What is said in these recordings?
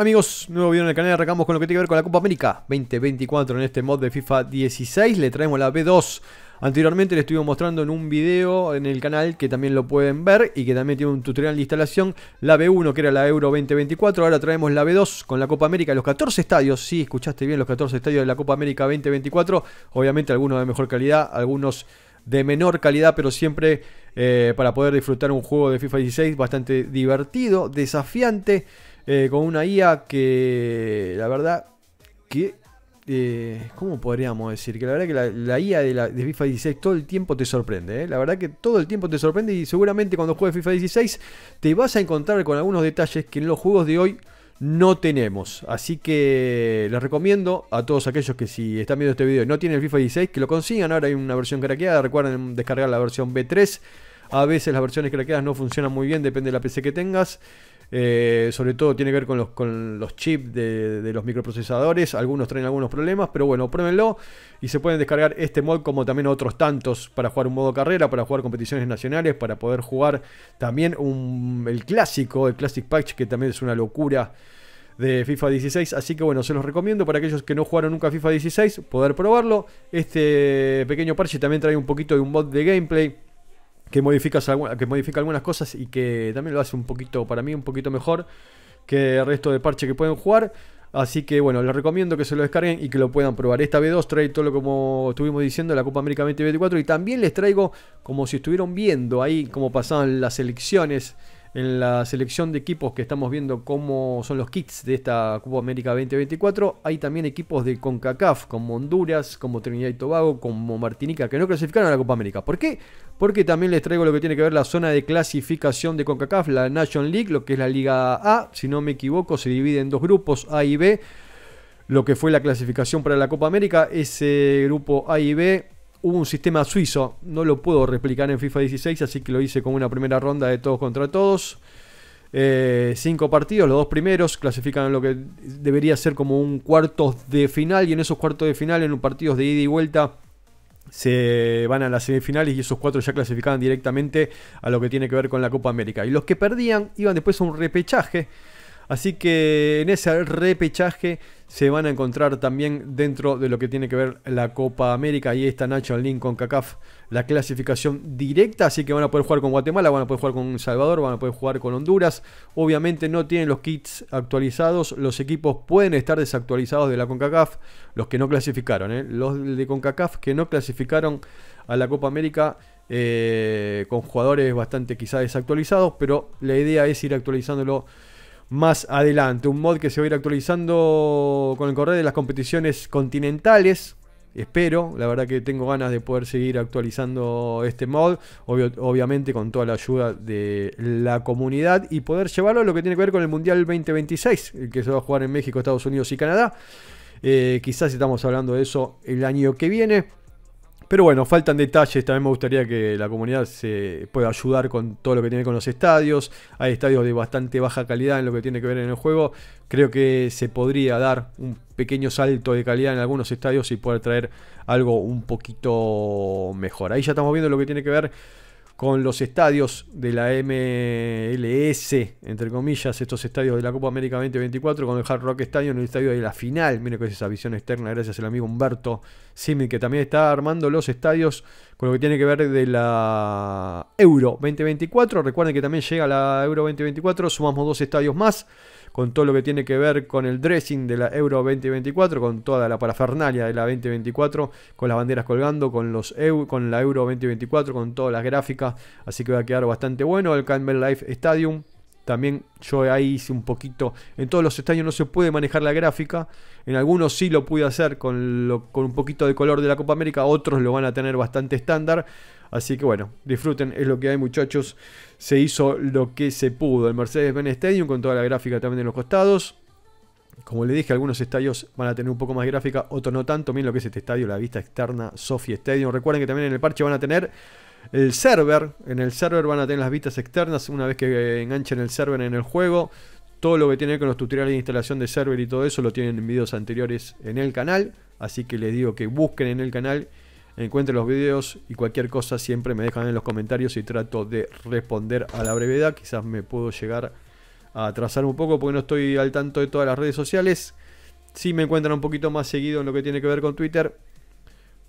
Amigos, nuevo video en el canal, arrancamos con lo que tiene que ver con la Copa América 2024 en este mod de FIFA 16, le traemos la B2. Anteriormente le estuvimos mostrando en un video en el canal que también lo pueden ver y que también tiene un tutorial de instalación, la B1 que era la Euro 2024, ahora traemos la B2 con la Copa América, los 14 estadios, sí, escuchaste bien, los 14 estadios de la Copa América 2024, obviamente algunos de mejor calidad, algunos de menor calidad, pero siempre eh, para poder disfrutar un juego de FIFA 16 bastante divertido, desafiante. Eh, con una IA que la verdad que... Eh, ¿Cómo podríamos decir? Que la verdad que la, IA de, FIFA 16 todo el tiempo te sorprende. ¿eh? La verdad que todo el tiempo te sorprende y seguramente cuando juegues FIFA 16 te vas a encontrar con algunos detalles que en los juegos de hoy no tenemos. Así que les recomiendo a todos aquellos que si están viendo este video y no tienen el FIFA 16, que lo consigan. Ahora hay una versión craqueada. Recuerden descargar la versión B3. A veces las versiones craqueadas no funcionan muy bien, depende de la PC que tengas. Eh, sobre todo tiene que ver con los, los chips de, los microprocesadores. Algunos traen algunos problemas, pero bueno, pruébenlo. Y se pueden descargar este mod como también otros tantos para jugar un modo carrera, para jugar competiciones nacionales, para poder jugar también el clásico, el Classic Patch, que también es una locura de FIFA 16. Así que bueno, se los recomiendo para aquellos que no jugaron nunca FIFA 16, poder probarlo. Este pequeño parche también trae un poquito de un mod de gameplay que, modifica, que modifica algunas cosas y que también lo hace un poquito, para mí, un poquito mejor que el resto de parche que pueden jugar. Así que bueno, les recomiendo que se lo descarguen y que lo puedan probar. Esta B2 trae todo lo como estuvimos diciendo, la Copa América 2024. Y también les traigo, como si estuvieron viendo ahí, como pasaban las elecciones en la selección de equipos que estamos viendo cómo son los kits de esta Copa América 2024, hay también equipos de CONCACAF, como Honduras, como Trinidad y Tobago, como Martinica, que no clasificaron a la Copa América. ¿Por qué? Porque también les traigo lo que tiene que ver la zona de clasificación de CONCACAF, la National League, lo que es la Liga A, si no me equivoco, se divide en dos grupos, A y B. Lo que fue la clasificación para la Copa América, ese grupo A y B hubo un sistema suizo, no lo puedo replicar en FIFA 16, así que lo hice como una primera ronda de todos contra todos. Eh, cinco partidos, los dos primeros clasifican lo que debería ser como un cuartos de final y en esos cuartos de final, en partidos de ida y vuelta, se van a las semifinales y esos cuatro ya clasificaban directamente a lo que tiene que ver con la Copa América. Y los que perdían iban después a un repechaje Así que en ese repechaje se van a encontrar también dentro de lo que tiene que ver la Copa América. y está Nacho Link con CACAF, la clasificación directa. Así que van a poder jugar con Guatemala, van a poder jugar con Salvador, van a poder jugar con Honduras. Obviamente no tienen los kits actualizados. Los equipos pueden estar desactualizados de la CONCACAF. Los que no clasificaron, ¿eh? los de CONCACAF que no clasificaron a la Copa América. Eh, con jugadores bastante quizá desactualizados, pero la idea es ir actualizándolo más adelante. Un mod que se va a ir actualizando con el correr de las competiciones continentales. Espero, la verdad que tengo ganas de poder seguir actualizando este mod, obviamente con toda la ayuda de la comunidad y poder llevarlo a lo que tiene que ver con el Mundial 2026, el que se va a jugar en México, Estados Unidos y Canadá. Eh, quizás estamos hablando de eso el año que viene. Pero bueno, faltan detalles. También me gustaría que la comunidad se pueda ayudar con todo lo que tiene con los estadios. Hay estadios de bastante baja calidad en lo que tiene que ver en el juego. Creo que se podría dar un pequeño salto de calidad en algunos estadios y poder traer algo un poquito mejor. Ahí ya estamos viendo lo que tiene que ver con los estadios de la MLS, entre comillas, estos estadios de la Copa América 2024, con el Hard Rock Stadium, el estadio de la final. miren que es esa visión externa, gracias al amigo Humberto Simil que también está armando los estadios con lo que tiene que ver de la Euro 2024. Recuerden que también llega la Euro 2024, sumamos dos estadios más con todo lo que tiene que ver con el dressing de la Euro 2024, con toda la parafernalia de la 2024, con las banderas colgando, con, los con la Euro 2024, con todas las gráficas, así que va a quedar bastante bueno el Campbell Life Stadium. También yo ahí hice un poquito. En todos los estadios no se puede manejar la gráfica. En algunos sí lo pude hacer con, con un poquito de color de la Copa América. Otros lo van a tener bastante estándar. Así que bueno, disfruten, es lo que hay muchachos. Se hizo lo que se pudo. El Mercedes-Benz Stadium con toda la gráfica también en los costados. Como le dije, algunos estadios van a tener un poco más gráfica, otros no tanto. Miren lo que es este estadio, la vista externa Sophie Stadium. Recuerden que también en el parche van a tener el server. En el server van a tener las vistas externas una vez que eh, enganchen el server en el juego. Todo lo que tiene con los tutoriales de instalación de server y todo eso lo tienen en videos anteriores en el canal. Así que les digo que busquen en el canal Encuentre los videos y cualquier cosa siempre me dejan en los comentarios y trato de responder a la brevedad. Quizás me puedo llegar a atrasar un poco porque no estoy al tanto de todas las redes sociales. si me encuentran un poquito más seguido en lo que tiene que ver con Twitter.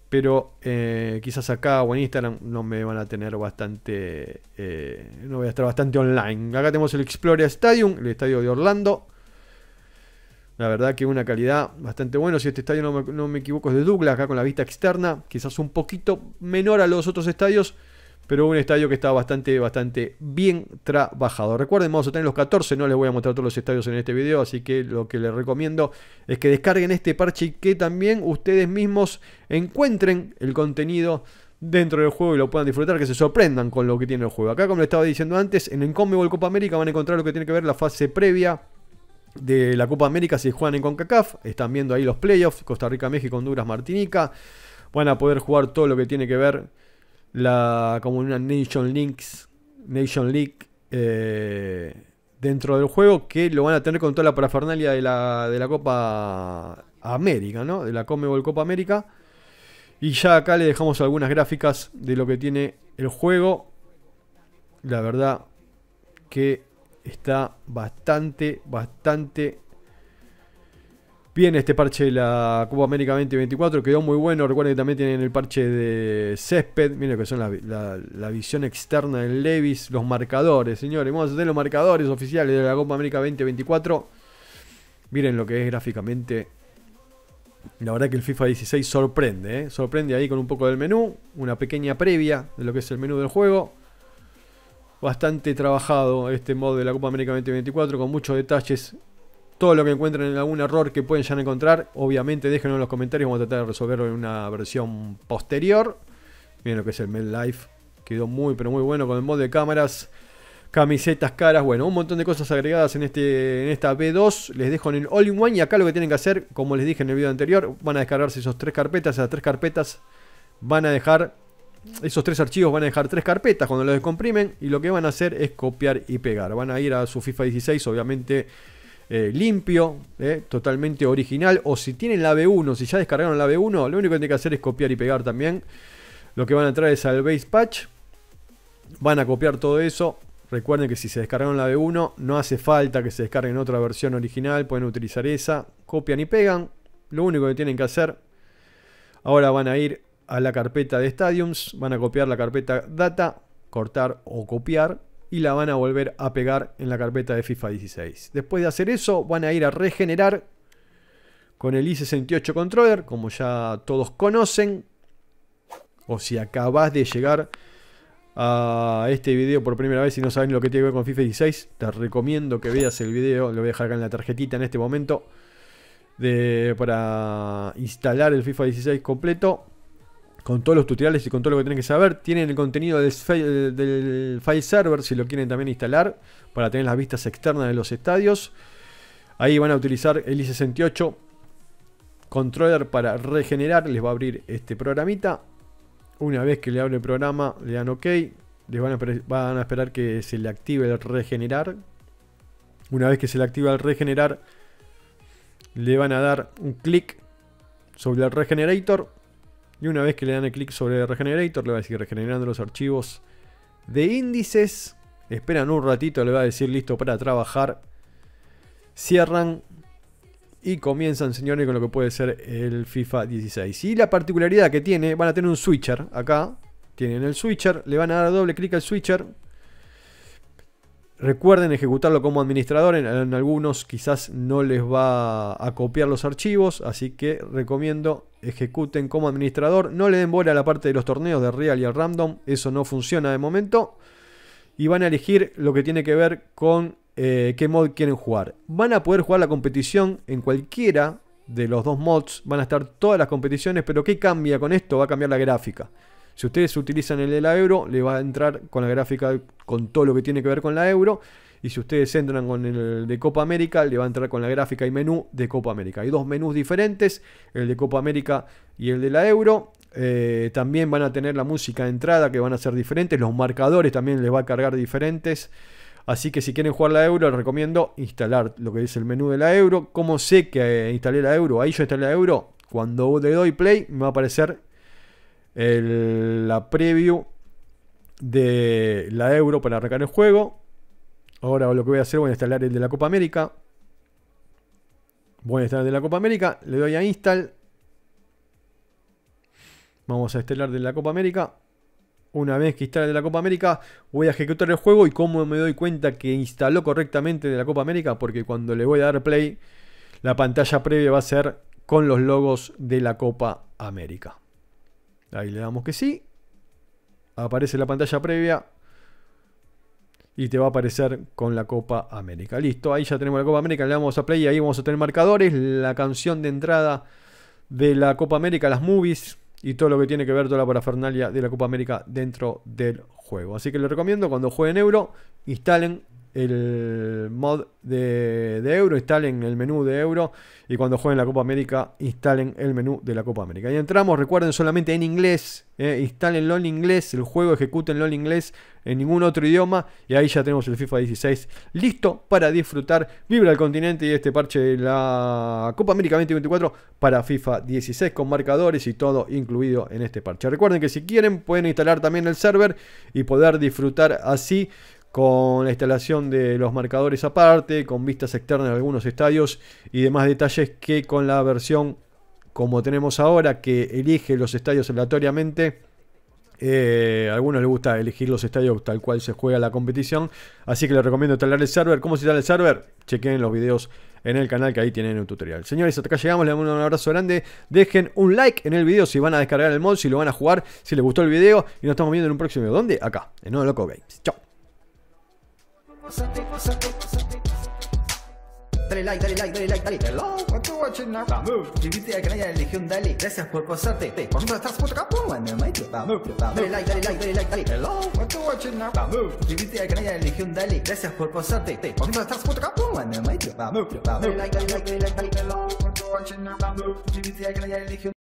Pero eh, quizás acá o en Instagram no me van a tener bastante... Eh, no voy a estar bastante online. Acá tenemos el Explorer Stadium, el estadio de Orlando. La verdad que una calidad bastante buena. Si este estadio no me, equivoco es de Douglas, acá con la vista externa, quizás un poquito menor a los otros estadios, pero un estadio que está bastante, bastante bien trabajado. Recuerden, vamos a tener los 14, no les voy a mostrar todos los estadios en este video, así que lo que les recomiendo es que descarguen este parche y que también ustedes mismos encuentren el contenido dentro del juego y lo puedan disfrutar, que se sorprendan con lo que tiene el juego. Acá, como les estaba diciendo antes, en el Conmebol Copa América van a encontrar lo que tiene que ver la fase previa de la Copa América si juegan en CONCACAF. Están viendo ahí los playoffs, Costa Rica, México, Honduras, Martinica. Van a poder jugar todo lo que tiene que ver la como una Nation Links, Nation League eh, dentro del juego que lo van a tener con toda la parafernalia de la, Copa América, De la Comebol Copa América. Y ya acá le dejamos algunas gráficas de lo que tiene el juego. La verdad que está bastante, bastante bien este parche de la Copa América 2024. Quedó muy bueno. Recuerden que también tienen el parche de césped. Miren lo que son la, la, visión externa del Levis. Los marcadores, señores. Vamos a hacer los marcadores oficiales de la Copa América 2024. Miren lo que es gráficamente. La verdad que el FIFA 16 sorprende. ¿eh? Sorprende ahí con un poco del menú. Una pequeña previa de lo que es el menú del juego bastante trabajado este modo de la Copa América 2024 con muchos detalles. Todo lo que encuentren en algún error que pueden ya encontrar, obviamente déjenlo en los comentarios. Vamos a tratar de resolverlo en una versión posterior. Miren lo que es el Mel Life. Quedó muy, pero muy bueno con el modo de cámaras, camisetas caras. Bueno, un montón de cosas agregadas en, este, en esta B2. Les dejo en el All in One. Y acá lo que tienen que hacer, como les dije en el video anterior, van a descargarse esos tres carpetas. Esas tres carpetas van a dejar esos tres archivos van a dejar tres carpetas cuando los descomprimen y lo que van a hacer es copiar y pegar. Van a ir a su FIFA 16, obviamente eh, limpio, eh, totalmente original. O si tienen la B1, si ya descargaron la B1, lo único que tienen que hacer es copiar y pegar también. Lo que van a traer es al base patch. Van a copiar todo eso. Recuerden que si se descargaron la B1, no hace falta que se descarguen otra versión original. Pueden utilizar esa. Copian y pegan. Lo único que tienen que hacer. Ahora van a ir a la carpeta de Stadiums, van a copiar la carpeta Data, cortar o copiar y la van a volver a pegar en la carpeta de FIFA 16. Después de hacer eso, van a ir a regenerar con el i68 controller, como ya todos conocen. O si acabas de llegar a este video por primera vez y no saben lo que tiene que ver con FIFA 16, te recomiendo que veas el video, lo voy a dejar acá en la tarjetita en este momento, de, para instalar el FIFA 16 completo con todos los tutoriales y con todo lo que tienen que saber. Tienen el contenido del, file server si lo quieren también instalar para tener las vistas externas de los estadios. Ahí van a utilizar el i68 controller para regenerar. Les va a abrir este programita. Una vez que le abre el programa, le dan OK. Les van a, van a esperar que se le active el regenerar. Una vez que se le activa el regenerar, le van a dar un clic sobre el regenerator y una vez que le dan el clic sobre Regenerator, le va a decir regenerando los archivos de índices. Esperan un ratito, le va a decir listo para trabajar. Cierran y comienzan, señores, con lo que puede ser el FIFA 16. Y la particularidad que tiene, van a tener un switcher acá. Tienen el switcher, le van a dar doble clic al switcher Recuerden ejecutarlo como administrador, en, algunos quizás no les va a copiar los archivos, así que recomiendo ejecuten como administrador. No le den bola a la parte de los torneos de Real y al Random, eso no funciona de momento. Y van a elegir lo que tiene que ver con eh, qué mod quieren jugar. Van a poder jugar la competición en cualquiera de los dos mods, van a estar todas las competiciones, pero ¿qué cambia con esto? Va a cambiar la gráfica. Si ustedes utilizan el de la euro, le va a entrar con la gráfica con todo lo que tiene que ver con la euro. Y si ustedes entran con el de Copa América, le va a entrar con la gráfica y menú de Copa América. Hay dos menús diferentes, el de Copa América y el de la Euro. Eh, también van a tener la música de entrada que van a ser diferentes. Los marcadores también les va a cargar diferentes. Así que si quieren jugar la euro, les recomiendo instalar lo que es el menú de la euro. ¿Cómo sé que eh, instalé la euro? Ahí yo instalé la euro. Cuando le doy play, me va a aparecer la preview de la Euro para arrancar el juego. Ahora lo que voy a hacer, voy instalar el de la Copa América. Voy a instalar el de la Copa América, le doy a install. Vamos a instalar de la Copa América. Una vez que instale de la Copa América, voy a ejecutar el juego y como me doy cuenta que instaló correctamente de la Copa América, porque cuando le voy a dar play, la pantalla previa va a ser con los logos de la Copa América. Ahí le damos que sí. Aparece la pantalla previa. Y te va a aparecer con la Copa América. Listo, ahí ya tenemos la Copa América. Le damos a play y ahí vamos a tener marcadores. La canción de entrada de la Copa América, las movies y todo lo que tiene que ver toda la parafernalia de la Copa América dentro del juego. Así que les recomiendo cuando jueguen Euro, instalen el mod de, Euro, instalen el menú de Euro y cuando jueguen la Copa América instalen el menú de la Copa América. Y entramos, recuerden, solamente en inglés, eh, instalen lo en inglés, el juego ejecútenlo en inglés, en ningún otro idioma y ahí ya tenemos el FIFA 16 listo para disfrutar. Vibra el continente y este parche de la Copa América 2024 para FIFA 16 con marcadores y todo incluido en este parche. Recuerden que si quieren pueden instalar también el server y poder disfrutar así con la instalación de los marcadores aparte, con vistas externas de algunos estadios y demás detalles que con la versión como tenemos ahora, que elige los estadios aleatoriamente. Eh, a algunos les gusta elegir los estadios tal cual se juega la competición. Así que les recomiendo instalar el server. ¿Cómo se instala el server? Chequen los videos en el canal que ahí tienen el tutorial. Señores, hasta acá llegamos. Les mando un abrazo grande. Dejen un like en el video si van a descargar el mod, si lo van a jugar, si les gustó el video. Y nos estamos viendo en un próximo video. ¿Dónde? Acá, en No Loco Games. Chao. Dale like, dale like, dale like, dale. Hello, what you watching now? Vamos. Suscríbete al canal de Legión, dale. Gracias por pasarte. Por estás Dale like, dale like, dale like, dale. Hello, what you watching now? Vamos. al canal de Legión, dale. Gracias por pasarte. Por like, now? Vamos.